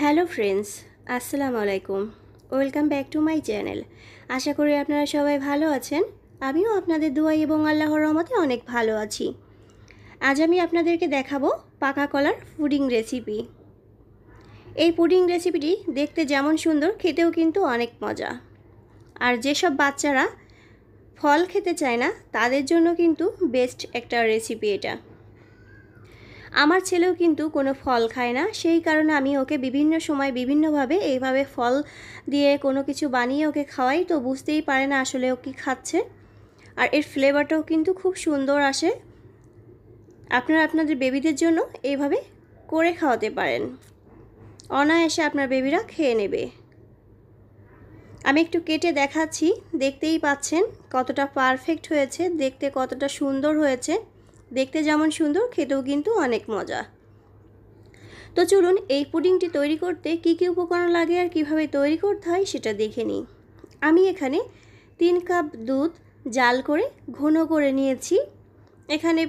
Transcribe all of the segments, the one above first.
hello friends আসসালামু আলাইকুম welcome back to my channel আশা করি আপনারা সবাই ভালো আছেন আমিও আপনাদের দোয়াই এবং আল্লাহর রহমতে অনেক ভালো আছি আজ আমি আপনাদেরকে দেখাবো পাকা কলার পুডিং রেসিপি এই পুডিং রেসিপিটি দেখতে যেমন সুন্দর খেতেও কিন্তু অনেক মজা আর যেসব বাচ্চারা ফল খেতে চায় না তাদের জন্য কিন্তু বেস্ট একটা রেসিপি এটা আমার ছেলেও কিন্তু কোনো ফল খায় না সেই কারণে আমি ওকে বিভিন্ন সময় বিভিন্নভাবে এইভাবে ফল দিয়ে কোনো কিছু বানিয়ে ওকে খাওয়াই তো বুঝতেই পারে না আসলে ও কী খাচ্ছে আর এর ফ্লেভারটাও কিন্তু খুব সুন্দর আসে আপনারা আপনাদের বেবিদের জন্য এইভাবে করে খাওয়াতে পারেন অনায়াসে আপনার বেবিরা খেয়ে নেবে আমি একটু কেটে দেখাচ্ছি দেখতেই পাচ্ছেন কতটা পারফেক্ট হয়েছে দেখতে কতটা সুন্দর হয়েছে দেখতে যেমন সুন্দর খেতেও কিন্তু অনেক মজা তো চলুন এই পুডিংটি তৈরি করতে কি কি উপকরণ লাগে আর কিভাবে তৈরি করতে হয় সেটা দেখে নিই আমি এখানে তিন কাপ দুধ জাল করে ঘন করে নিয়েছি এখানে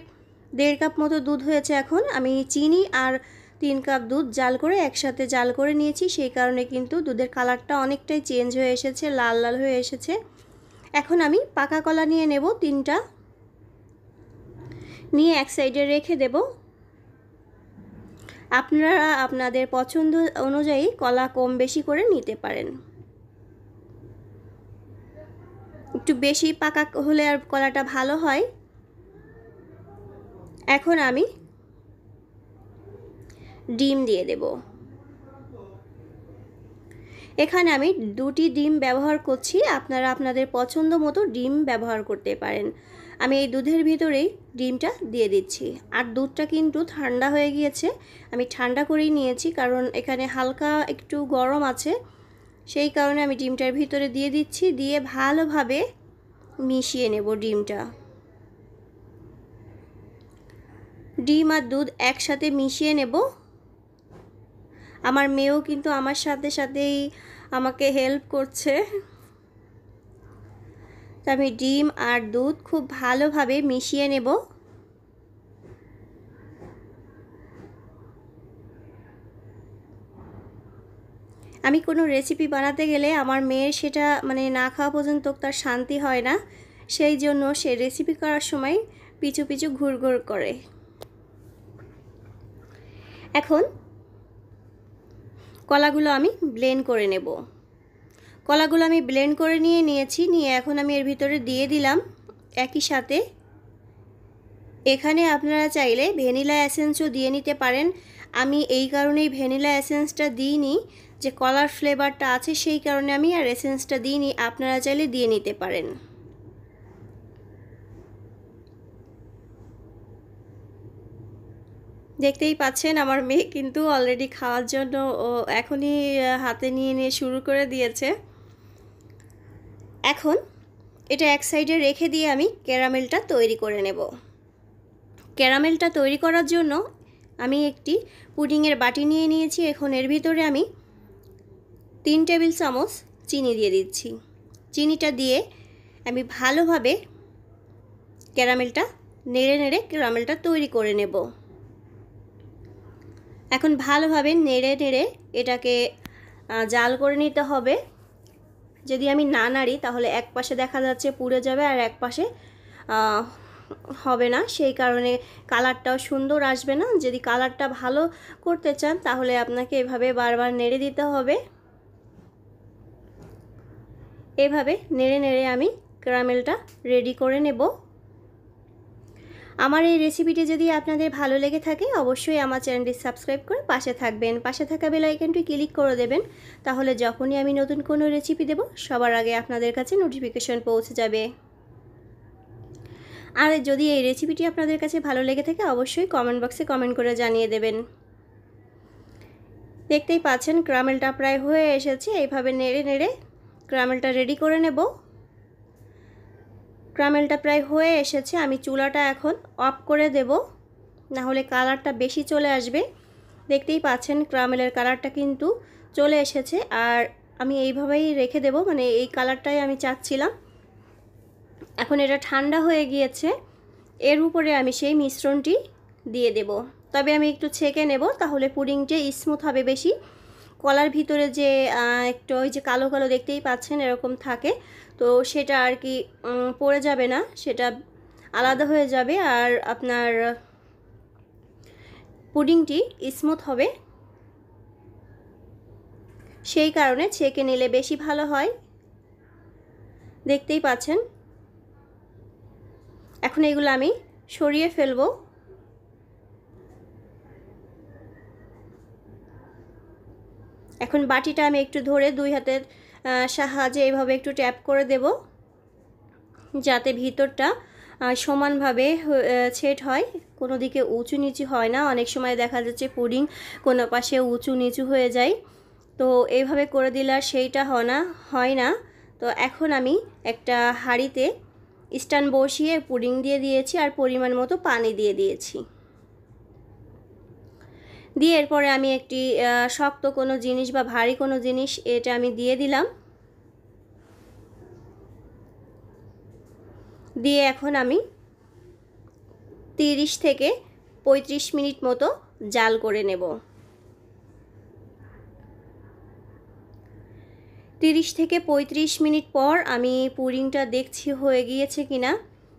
দেড় কাপ মতো দুধ হয়েছে এখন আমি চিনি আর তিন কাপ দুধ জাল করে একসাথে জাল করে নিয়েছি সেই কারণে কিন্তু দুধের কালারটা অনেকটাই চেঞ্জ হয়ে এসেছে লাল লাল হয়ে এসেছে এখন আমি পাকা কলা নিয়ে নেব তিনটা নিয়ে এক সাইডে রেখে দেব আপনারা আপনাদের পছন্দ অনুযায়ী কলা কম বেশি করে নিতে পারেন একটু বেশি পাকা হলে আর কলাটা ভালো হয় এখন আমি ডিম দিয়ে দেব এখানে আমি দুটি ডিম ব্যবহার করছি আপনারা আপনাদের পছন্দ মতো ডিম ব্যবহার করতে পারেন আমি এই দুধের ভিতরেই ডিমটা দিয়ে দিচ্ছি আর দুধটা কিন্তু ঠান্ডা হয়ে গিয়েছে আমি ঠান্ডা করেই নিয়েছি কারণ এখানে হালকা একটু গরম আছে সেই কারণে আমি ডিমটার ভিতরে দিয়ে দিচ্ছি দিয়ে ভালোভাবে মিশিয়ে নেব ডিমটা ডিম আর দুধ একসাথে মিশিয়ে নেব আমার মেয়েও কিন্তু আমার সাথে সাথেই আমাকে হেল্প করছে তো আমি ডিম আর দুধ খুব ভালোভাবে মিশিয়ে নেব আমি কোনো রেসিপি বানাতে গেলে আমার মেয়ের সেটা মানে না খাওয়া পর্যন্ত তার শান্তি হয় না সেই জন্য সে রেসিপি করার সময় পিছু পিছু ঘুরঘুর করে এখন কলাগুলো আমি ব্লেন্ড করে নেবো কলাগুলো আমি ব্লেন্ড করে নিয়ে নিয়েছি নিয়ে এখন আমি এর ভিতরে দিয়ে দিলাম একই সাথে এখানে আপনারা চাইলে ভ্যানিলা অ্যাসেন্সও দিয়ে নিতে পারেন আমি এই কারণেই ভ্যানিলা অ্যাসেন্সটা দিইনি যে কলার ফ্লেভারটা আছে সেই কারণে আমি আর এসেন্সটা দিইনি আপনারা চাইলে দিয়ে নিতে পারেন দেখতেই পাচ্ছেন আমার মেয়ে কিন্তু অলরেডি খাওয়ার জন্য ও এখনই হাতে নিয়ে নিয়ে শুরু করে দিয়েছে এখন এটা এক সাইডে রেখে দিয়ে আমি ক্যারামেলটা তৈরি করে নেব ক্যারামেলটা তৈরি করার জন্য আমি একটি পুডিংয়ের বাটি নিয়ে নিয়েছি এখন এর ভিতরে আমি তিন টেবিল চামচ চিনি দিয়ে দিচ্ছি চিনিটা দিয়ে আমি ভালোভাবে ক্যারামেলটা নেড়ে নেড়ে ক্যারামেলটা তৈরি করে নেব এখন ভালোভাবে নেড়ে নেড়ে এটাকে জাল করে নিতে হবে যদি আমি না নাড়ি তাহলে এক পাশে দেখা যাচ্ছে পুড়ে যাবে আর এক পাশে হবে না সেই কারণে কালারটাও সুন্দর আসবে না যদি কালারটা ভালো করতে চান তাহলে আপনাকে এভাবে বারবার নেড়ে দিতে হবে এভাবে নেড়ে নেড়ে আমি ক্যারামেলটা রেডি করে নেবো আমার এই রেসিপিটি যদি আপনাদের ভালো লেগে থাকে অবশ্যই আমার চ্যানেলটি সাবস্ক্রাইব করে পাশে থাকবেন পাশে থাকা বেল আইকনটি ক্লিক করে দেবেন তাহলে যখনই আমি নতুন কোনো রেসিপি দেব সবার আগে আপনাদের কাছে নোটিফিকেশন পৌঁছে যাবে আর যদি এই রেসিপিটি আপনাদের কাছে ভালো লেগে থাকে অবশ্যই কমেন্ট বক্সে কমেন্ট করে জানিয়ে দেবেন দেখতেই পাচ্ছেন ক্রামেলটা প্রায় হয়ে এসেছে এইভাবে নেড়ে নেড়ে ক্রামেলটা রেডি করে নেবো ক্রামেলটা প্রায় হয়ে এসেছে আমি চুলাটা এখন অফ করে দেব না হলে কালারটা বেশি চলে আসবে দেখতেই পাচ্ছেন ক্রামেলের কালারটা কিন্তু চলে এসেছে আর আমি এইভাবেই রেখে দেব মানে এই কালারটাই আমি চাচ্ছিলাম এখন এটা ঠান্ডা হয়ে গিয়েছে এর উপরে আমি সেই মিশ্রণটি দিয়ে দেব তবে আমি একটু ছেঁকে নেব তাহলে পুডিংটা স্মুথ হবে বেশি কলার ভিতরে যে একটু ওই যে কালো কালো দেখতেই পাচ্ছেন এরকম থাকে তো সেটা আর কি পড়ে যাবে না সেটা আলাদা হয়ে যাবে আর আপনার পুডিংটি স্মুথ হবে সেই কারণে ছেঁকে নিলে বেশি ভালো হয় দেখতেই পাচ্ছেন এখন এগুলো আমি সরিয়ে ফেলবো এখন বাটিটা আমি একটু ধরে দুই হাতের সাহায্যে এইভাবে একটু ট্যাপ করে দেব যাতে ভিতরটা সমানভাবে ছেট হয় কোনো দিকে উঁচু নিচু হয় না অনেক সময় দেখা যাচ্ছে পুডিং কোনো পাশে উঁচু নিচু হয়ে যায় তো এইভাবে করে দিলে আর সেইটা হয় না হয় না তো এখন আমি একটা হাঁড়িতে স্ট্যান্ড বসিয়ে পুডিং দিয়ে দিয়েছি আর পরিমাণ মতো পানি দিয়ে দিয়েছি দিয়ে এরপরে আমি একটি শক্ত কোনো জিনিস বা ভারী কোনো জিনিস এটা আমি দিয়ে দিলাম দিয়ে এখন আমি তিরিশ থেকে 35 মিনিট মতো জাল করে নেব তিরিশ থেকে 35 মিনিট পর আমি পুরিংটা দেখছি হয়ে গিয়েছে কিনা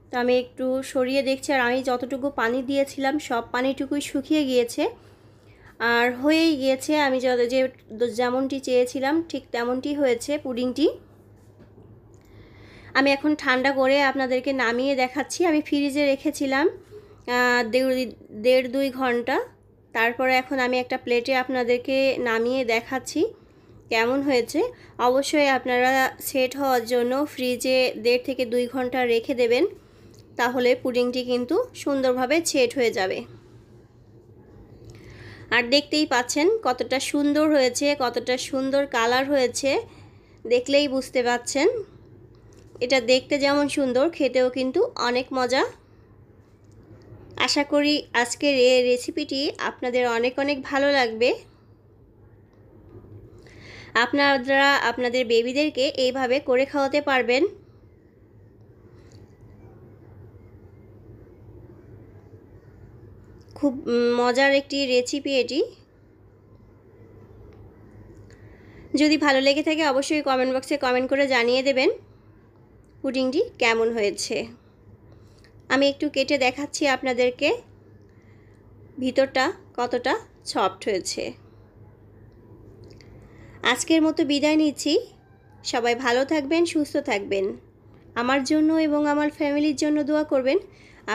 তো আমি একটু সরিয়ে দেখছি আর আমি যতটুকু পানি দিয়েছিলাম সব পানিটুকুই শুকিয়ে গিয়েছে আর হয়েই গিয়েছে আমি যত যে যেমনটি চেয়েছিলাম ঠিক তেমনটি হয়েছে পুডিংটি আমি এখন ঠান্ডা করে আপনাদেরকে নামিয়ে দেখাচ্ছি আমি ফ্রিজে রেখেছিলাম দেড় দুই ঘন্টা তারপরে এখন আমি একটা প্লেটে আপনাদেরকে নামিয়ে দেখাচ্ছি কেমন হয়েছে অবশ্যই আপনারা সেট হওয়ার জন্য ফ্রিজে দেড় থেকে দুই ঘন্টা রেখে দেবেন তাহলে পুডিংটি কিন্তু সুন্দরভাবে সেট হয়ে যাবে আর দেখতেই পাচ্ছেন কতটা সুন্দর হয়েছে কতটা সুন্দর কালার হয়েছে দেখলেই বুঝতে পাচ্ছেন এটা দেখতে যেমন সুন্দর খেতেও কিন্তু অনেক মজা আশা করি আজকের এই রেসিপিটি আপনাদের অনেক অনেক ভালো লাগবে আপনারা আপনাদের বেবিদেরকে এইভাবে করে খাওয়াতে পারবেন খুব মজার একটি রেসিপি এটি যদি ভালো লেগে থাকে অবশ্যই কমেন্ট বক্সে কমেন্ট করে জানিয়ে দেবেন পুডিংটি কেমন হয়েছে আমি একটু কেটে দেখাচ্ছি আপনাদেরকে ভিতরটা কতটা সফট হয়েছে আজকের মতো বিদায় নিচ্ছি সবাই ভালো থাকবেন সুস্থ থাকবেন আমার জন্য এবং আমার ফ্যামিলির জন্য দোয়া করবেন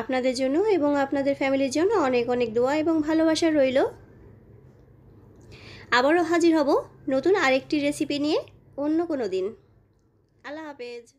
আপনাদের জন্য এবং আপনাদের ফ্যামিলির জন্য অনেক অনেক দোয়া এবং ভালোবাসা রইল আবারও হাজির হব নতুন আরেকটি রেসিপি নিয়ে অন্য কোনো দিন আল্লাহ হাফেজ